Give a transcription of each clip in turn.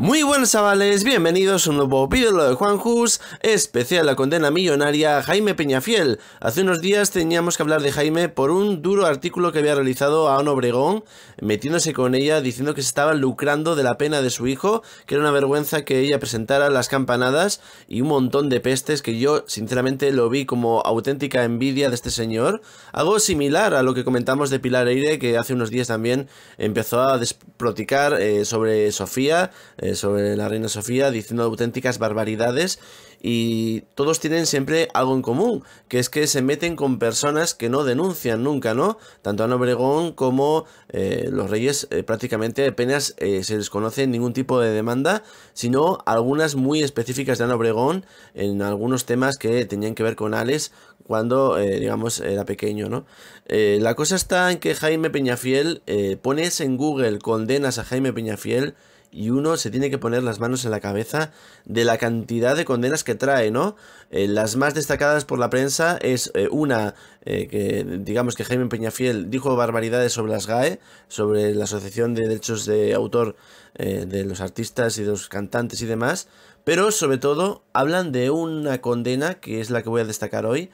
Muy buenos chavales, bienvenidos a un nuevo vídeo de Juan Jus, especial la condena millonaria Jaime Peñafiel. Hace unos días teníamos que hablar de Jaime por un duro artículo que había realizado a un Obregón, metiéndose con ella diciendo que se estaba lucrando de la pena de su hijo, que era una vergüenza que ella presentara las campanadas y un montón de pestes que yo sinceramente lo vi como auténtica envidia de este señor. Algo similar a lo que comentamos de Pilar Eire, que hace unos días también empezó a desproticar eh, sobre Sofía, eh, eh, sobre la reina Sofía diciendo auténticas barbaridades y todos tienen siempre algo en común, que es que se meten con personas que no denuncian nunca, ¿no? Tanto Ana Obregón como eh, los reyes eh, prácticamente apenas se desconoce ningún tipo de demanda, sino algunas muy específicas de Ana Obregón en algunos temas que tenían que ver con Alex cuando, digamos, era pequeño, ¿no? la cosa está en que Jaime Peñafiel, pones en Google condenas a Jaime Peñafiel, y uno se tiene que poner las manos en la cabeza de la cantidad de condenas que trae, ¿no? Eh, las más destacadas por la prensa es eh, una eh, que, digamos que Jaime Peñafiel dijo barbaridades sobre las GAE, sobre la Asociación de Derechos de Autor de los artistas y de los cantantes y demás, pero sobre todo hablan de una condena que es la que voy a destacar hoy,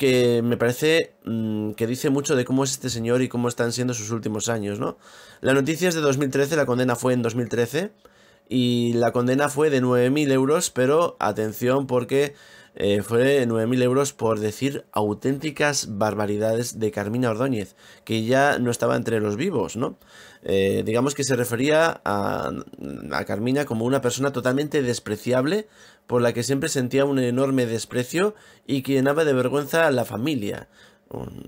que me parece mm, que dice mucho de cómo es este señor y cómo están siendo sus últimos años, ¿no? La noticia es de 2013, la condena fue en 2013 y la condena fue de 9.000 euros, pero atención porque eh, fue 9.000 euros por decir auténticas barbaridades de Carmina Ordóñez, que ya no estaba entre los vivos, ¿no? Eh, digamos que se refería a Carmina como una persona totalmente despreciable por la que siempre sentía un enorme desprecio y que llenaba de vergüenza a la familia,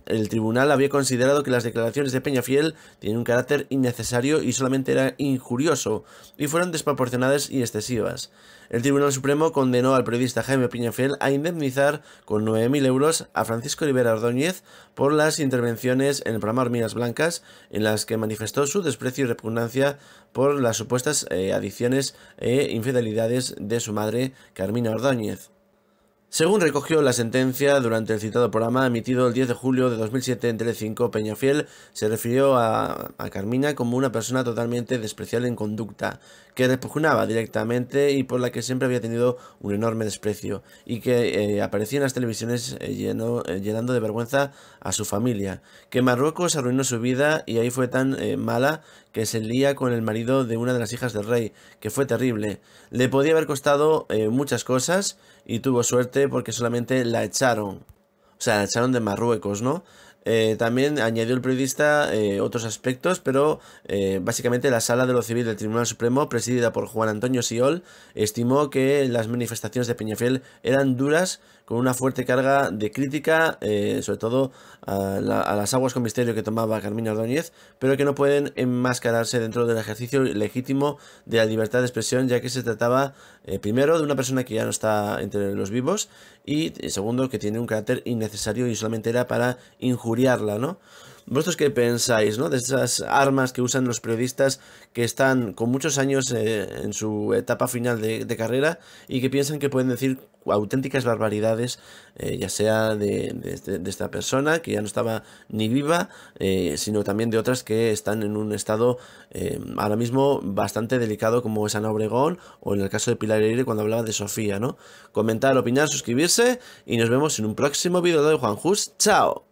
el tribunal había considerado que las declaraciones de Peñafiel tienen un carácter innecesario y solamente era injurioso, y fueron desproporcionadas y excesivas. El Tribunal Supremo condenó al periodista Jaime Fiel a indemnizar con 9.000 euros a Francisco Rivera Ordóñez por las intervenciones en el programa Minas Blancas, en las que manifestó su desprecio y repugnancia por las supuestas eh, adicciones e infidelidades de su madre, Carmina Ordóñez. Según recogió la sentencia durante el citado programa emitido el 10 de julio de 2007 en Telecinco, Peñafiel se refirió a, Carmina como una persona totalmente despreciable en conducta, que repugnaba directamente y por la que siempre había tenido un enorme desprecio, y que eh, aparecía en las televisiones eh, eh, llenando de vergüenza a su familia, que Marruecos arruinó su vida y ahí fue tan mala que se lía con el marido de una de las hijas del rey, que fue terrible. Le podía haber costado muchas cosas y tuvo suerte porque solamente la echaron. O sea, la echaron de Marruecos, ¿no? Eh, también añadió el periodista eh, otros aspectos, pero eh, básicamente la sala de lo civil del Tribunal Supremo, presidida por Juan Antonio Siol, estimó que las manifestaciones de Peñafiel eran duras, con una fuerte carga de crítica, sobre todo a, las aguas con misterio que tomaba Carmina Ordóñez, pero que no pueden enmascararse dentro del ejercicio legítimo de la libertad de expresión, ya que se trataba primero de una persona que ya no está entre los vivos y segundo que tiene un carácter innecesario y solamente era para injuriar ¿no? ¿Vosotros qué pensáis, ¿no? De esas armas que usan los periodistas que están con muchos años eh, en su etapa final de, carrera y que piensan que pueden decir auténticas barbaridades, eh, ya sea este, de, esta persona que ya no estaba ni viva, eh, sino también de otras que están en un estado ahora mismo bastante delicado, como es Ana Obregón o en el caso de Pilar Eire cuando hablaba de Sofía, ¿no? Comentar, opinar, suscribirse y nos vemos en un próximo video de Juan Jus. ¡Chao!